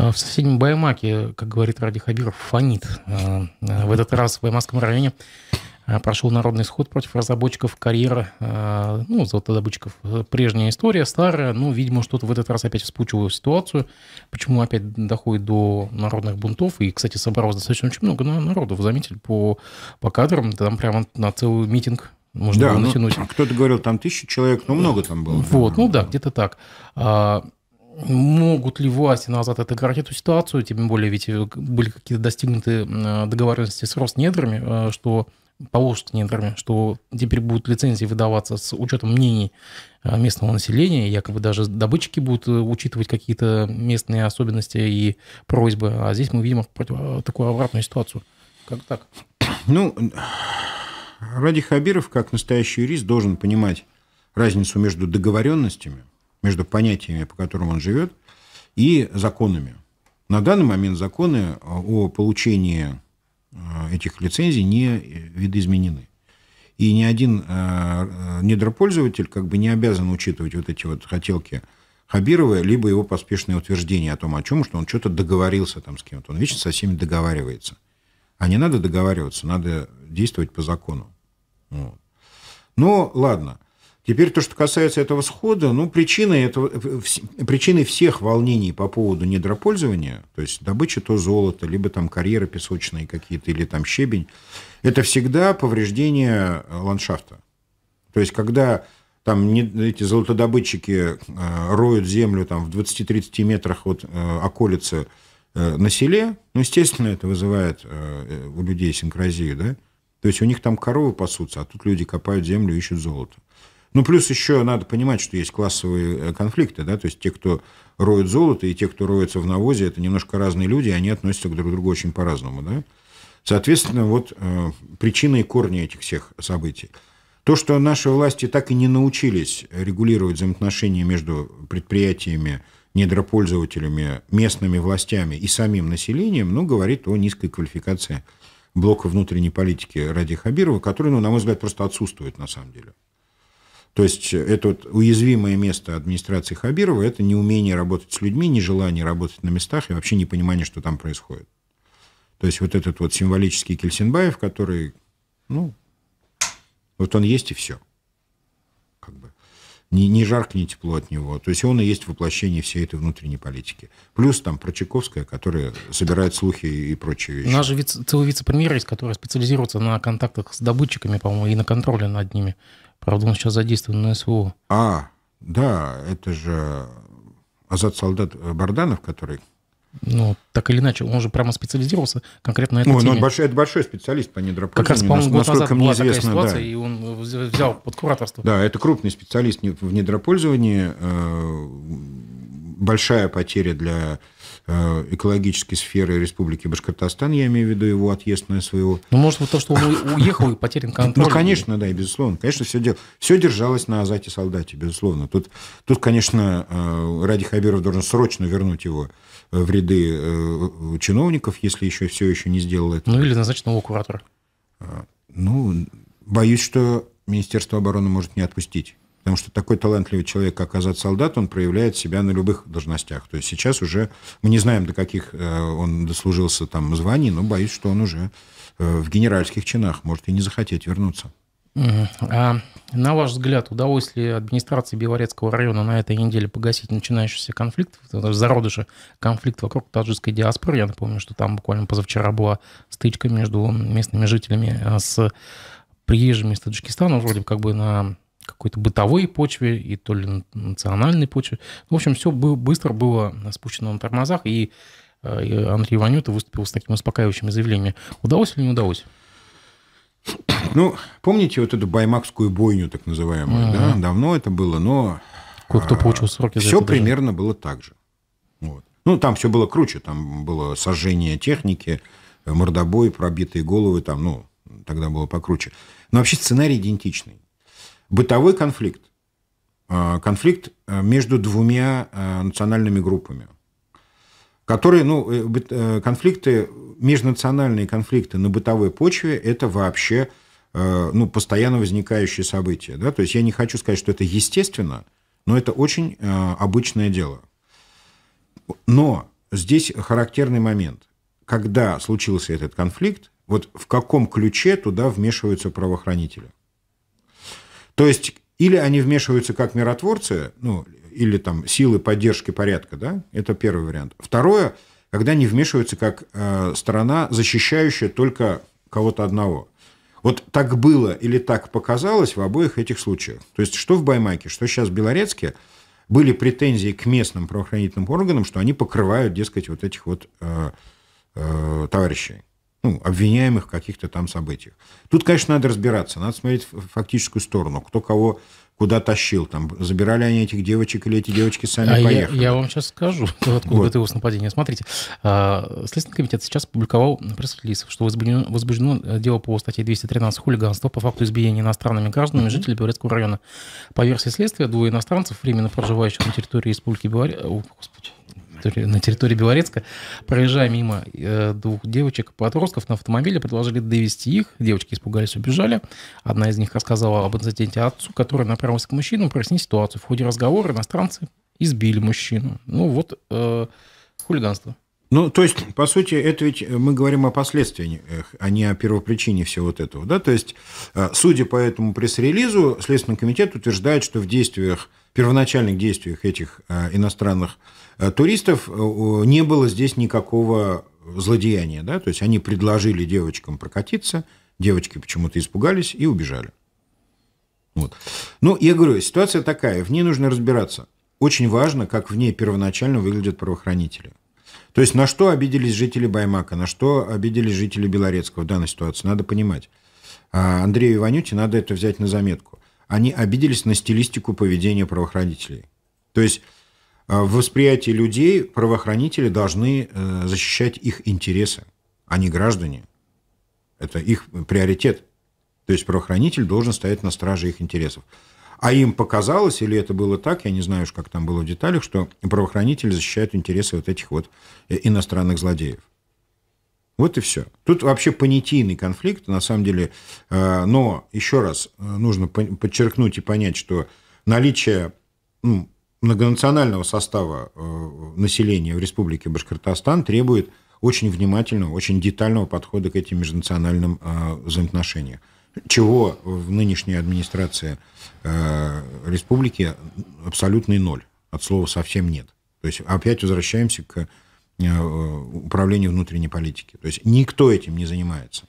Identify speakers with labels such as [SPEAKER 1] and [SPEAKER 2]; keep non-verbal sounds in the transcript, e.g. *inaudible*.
[SPEAKER 1] А в соседнем Баймаке, как говорит Ради Хабиров, фонит. А, а, в этот раз в Баймакском районе прошел народный сход против разработчиков карьера, ну, золотодобытчиков. Прежняя история, старая, но, ну, видимо, что-то в этот раз опять вспучивало ситуацию. Почему опять доходит до народных бунтов? И, кстати, собралось достаточно очень много народу, вы заметили, по, по кадрам, там прямо на целый митинг можно да, было ну, натянуть. Ну, кто-то говорил, там тысяча человек, но ну, много там было. Вот, ну да, где-то так могут ли власти назад отыграть эту ситуацию, тем более ведь э, были какие-то достигнуты э, договоренности с Роснедрами, э, что Поволжск недрами, что теперь будут лицензии выдаваться с учетом мнений местного населения, якобы даже добытчики будут учитывать какие-то местные особенности и просьбы, а здесь мы видим такую обратную ситуацию. Как так?
[SPEAKER 2] *clears throat* Ну, Ради Хабиров, как настоящий юрист, должен понимать разницу между договоренностями – между понятиями, по которым он живет, и законами. На данный момент законы а, о получении а, этих лицензий не э, видоизменены. И ни один а, недропользователь как бы не обязан учитывать вот эти вот хотелки Хабирова, либо его поспешное утверждение о том, о чем, что он что-то договорился там с кем-то. Он вечно со всеми договаривается. А не надо договариваться, надо действовать по закону. Вот. Ну, ладно. Теперь то, что касается этого схода, ну, причиной, этого, причиной всех волнений по поводу недропользования, то есть добыча то золота, либо там карьеры песочные какие-то, или там щебень, это всегда повреждение э, ландшафта. То есть когда там эти золотодобытчики э, роют землю там, в 20-30 метрах от э, околицы на селе, ну, естественно, это вызывает у людей синкразию, да? То есть у них там коровы пасутся, а тут люди копают землю и ищут золото. Ну, плюс еще надо понимать, что есть классовые э, конфликты, да, то есть те, кто роют золото, и те, кто роется в навозе, это немножко разные люди, и они относятся к друг другу очень по-разному, да. Соответственно, вот э, причины и корни этих всех событий. То, что наши власти так и не научились регулировать взаимоотношения между предприятиями, недропользователями, местными властями и самим населением, ну, говорит о низкой квалификации блока внутренней политики Ради Хабирова, который, ну, на мой взгляд, просто отсутствует на самом деле. То есть э, это вот уязвимое место администрации Хабирова – это неумение работать с людьми, нежелание работать на местах и вообще непонимание, что там происходит. То есть вот этот вот символический Кельсинбаев, который, ну, вот он есть и все. Как бы. не не жарко, не тепло от него. То есть он и есть воплощение всей этой внутренней политики. Плюс там Прочаковская, которая собирает слухи и прочие вещи. У нас же
[SPEAKER 1] вице, целый вице-премьер есть, который специализируется на контактах с добытчиками, по-моему, и на контроле над ними. Правда, он сейчас задействован на СВО.
[SPEAKER 2] А, да, это же Азат Солдат Барданов, который...
[SPEAKER 1] Ну, так или иначе, он же прямо специализировался конкретно на этом. Ой, ну, он большой,
[SPEAKER 2] это большой специалист по недропользованию. Как раз, по-моему, год назад мне была такая ситуация, да. и
[SPEAKER 1] он взял под кураторство. Да,
[SPEAKER 2] это крупный специалист в недропользовании. Э, большая потеря для э, экологической сферы Республики Башкортостан, я имею в виду его отъезд на своего... Ну,
[SPEAKER 1] может быть, то, что он уехал и потерян ну, контроль. Ну, конечно,
[SPEAKER 2] да, и безусловно. Конечно, все, дело... все держалось на Азате солдате, безусловно. Тут, тут, конечно, э, Ради Хабиров должен срочно вернуть его э, в ряды чиновников, если еще все еще не сделал это.
[SPEAKER 1] Ну, или назначить нового куратора.
[SPEAKER 2] Ну, боюсь, что Министерство обороны может не отпустить Потому что такой талантливый человек, как Азат Солдат, он проявляет себя на любых должностях. То есть сейчас уже мы не знаем, до каких э, он дослужился там званий, но боюсь, что он уже э, в генеральских чинах может и не захотеть вернуться.
[SPEAKER 1] А на ваш взгляд, удалось ли администрации Белорецкого района на этой неделе погасить начинающийся конфликт, э, зародыши конфликт вокруг таджикской диаспоры? Я напомню, что там буквально позавчера была стычка между местными жителями с приезжими из Таджикистана, вроде как бы на какой-то бытовой почве и то ли национальной почве. В общем, все быстро было спущено на тормозах, и э, Андрей Ванюта выступил с таким успокаивающим заявлением. Удалось или не удалось? Ну, помните вот эту баймакскую бойню, так называемую, mm-hmm. да? Давно это
[SPEAKER 2] было, но... Кое-кто а, получил сроки Все примерно даже. было так же. Вот. Ну, там все было круче, там было сожжение техники, мордобой, пробитые головы, там, ну, тогда было покруче. Но вообще сценарий идентичный. Бытовой конфликт. А, конфликт э, между двумя э, национальными группами, которые, ну, э, конфликты, межнациональные конфликты на бытовой почве – это вообще ну, постоянно возникающие события. Да? То есть я не хочу сказать, что это естественно, но это очень обычное дело. Но здесь характерный момент. Когда случился этот конфликт, вот в каком ключе туда вмешиваются правоохранители? То есть или они вмешиваются как миротворцы, ну, или там силы поддержки порядка, да, это первый вариант. Второе, когда они вмешиваются как э, сторона, защищающая только кого-то одного. Вот так было или так показалось в обоих этих случаях. То есть что в Баймаке, что сейчас в Белорецке, были претензии к местным правоохранительным органам, что они покрывают, дескать, вот этих вот э, э, товарищей ну, обвиняемых в каких-то там событиях. Тут, конечно, надо разбираться, надо смотреть фактическую сторону, кто кого куда тащил, там, забирали они этих девочек или эти девочки сами а поехали.
[SPEAKER 1] Я, я вам сейчас скажу, *laughs* откуда вот. это его нападение. Смотрите, а, Следственный комитет сейчас публиковал пресс-релиз, что возбуждено, возбуждено дело по статье 213 хулиганство по факту избиения иностранными гражданами mm-hmm. жителей Белорецкого района. По версии следствия, двое иностранцев, временно проживающих на территории Республики Беларусь, территории, на территории Белорецка, проезжая мимо э, двух девочек-подростков на автомобиле, предложили довести их. Девочки испугались, убежали. Одна из них рассказала об инциденте отцу, который направился к мужчину, прояснить ситуацию. В ходе разговора иностранцы избили мужчину. Ну вот э, хулиганство.
[SPEAKER 2] Ну, то есть, по сути, это ведь э, мы говорим о последствиях, э, а не о первопричине всего вот этого. Да? То есть, судя по этому пресс-релизу, Следственный комитет утверждает, что в действиях первоначальных действиях этих э, иностранных э, туристов э, не было здесь никакого злодеяния. Да? То есть они предложили девочкам прокатиться, девочки почему-то испугались и убежали. Вот. Ну, я говорю, ситуация такая, в ней нужно разбираться. Очень важно, как в ней первоначально выглядят правоохранители. То есть на что обиделись жители Баймака, на что обиделись жители Белорецкого в данной ситуации, надо понимать. А Андрею Иванюте надо это взять на заметку они обиделись на стилистику поведения правоохранителей. То есть в э, восприятии людей правоохранители должны э, защищать их интересы, а не граждане. Это их приоритет. То есть правоохранитель должен стоять на страже их интересов. А им показалось, или это было так, я не знаю уж, как там было в деталях, что правоохранители защищают интересы вот этих вот э, иностранных злодеев. Вот и все. Тут вообще понятийный конфликт, на самом деле. Э, но еще раз э, нужно подчеркнуть и понять, что наличие ну, многонационального состава э, населения в Республике Башкортостан требует очень внимательного, очень детального подхода к этим межнациональным взаимоотношениям, чего в нынешней администрации республики абсолютный ноль, от слова совсем нет. То есть опять возвращаемся к Э, управлению внутренней политики. То есть никто этим не занимается.